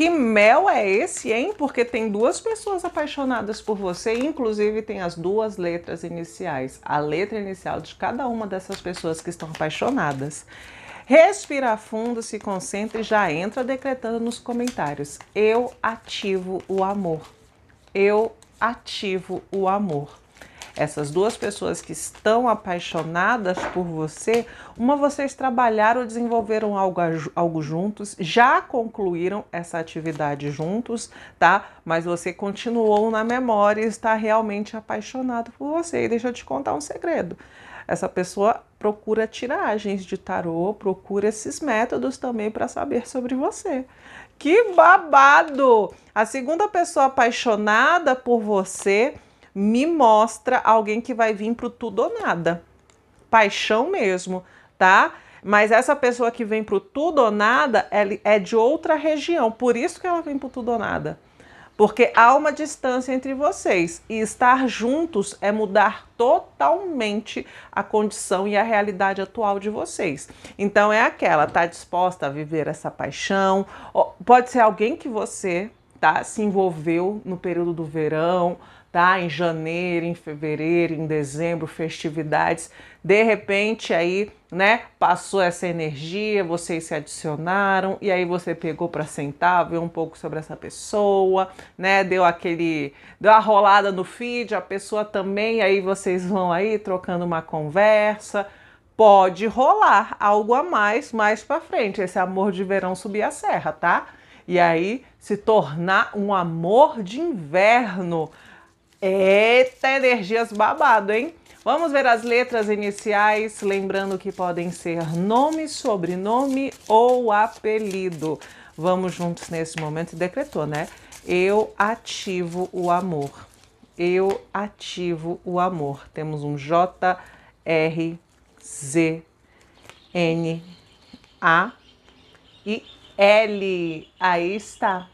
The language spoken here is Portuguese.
que mel é esse, hein? Porque tem duas pessoas apaixonadas por você, inclusive tem as duas letras iniciais, a letra inicial de cada uma dessas pessoas que estão apaixonadas. Respira fundo, se concentra e já entra decretando nos comentários. Eu ativo o amor. Eu ativo o amor essas duas pessoas que estão apaixonadas por você, uma vocês trabalharam, desenvolveram algo, algo juntos, já concluíram essa atividade juntos, tá? Mas você continuou na memória e está realmente apaixonado por você. E deixa eu te contar um segredo essa pessoa procura tiragens de tarô, procura esses métodos também para saber sobre você. Que babado! A segunda pessoa apaixonada por você me mostra alguém que vai vir pro tudo ou nada. Paixão mesmo, tá? Mas essa pessoa que vem pro tudo ou nada, ela é de outra região, por isso que ela vem pro tudo ou nada. Porque há uma distância entre vocês e estar juntos é mudar totalmente a condição e a realidade atual de vocês. Então é aquela, tá disposta a viver essa paixão? Pode ser alguém que você tá se envolveu no período do verão, tá? Em janeiro, em fevereiro, em dezembro, festividades. De repente aí, né, passou essa energia, vocês se adicionaram e aí você pegou para sentar, viu um pouco sobre essa pessoa, né? Deu aquele, deu a rolada no feed, a pessoa também, aí vocês vão aí trocando uma conversa. Pode rolar algo a mais mais para frente, esse amor de verão subir a serra, tá? E aí se tornar um amor de inverno Eita, energias babado, hein? Vamos ver as letras iniciais, lembrando que podem ser nome, sobrenome ou apelido. Vamos juntos nesse momento e decretou, né? Eu ativo o amor. Eu ativo o amor. Temos um J, R, Z, N, A e L. Aí está.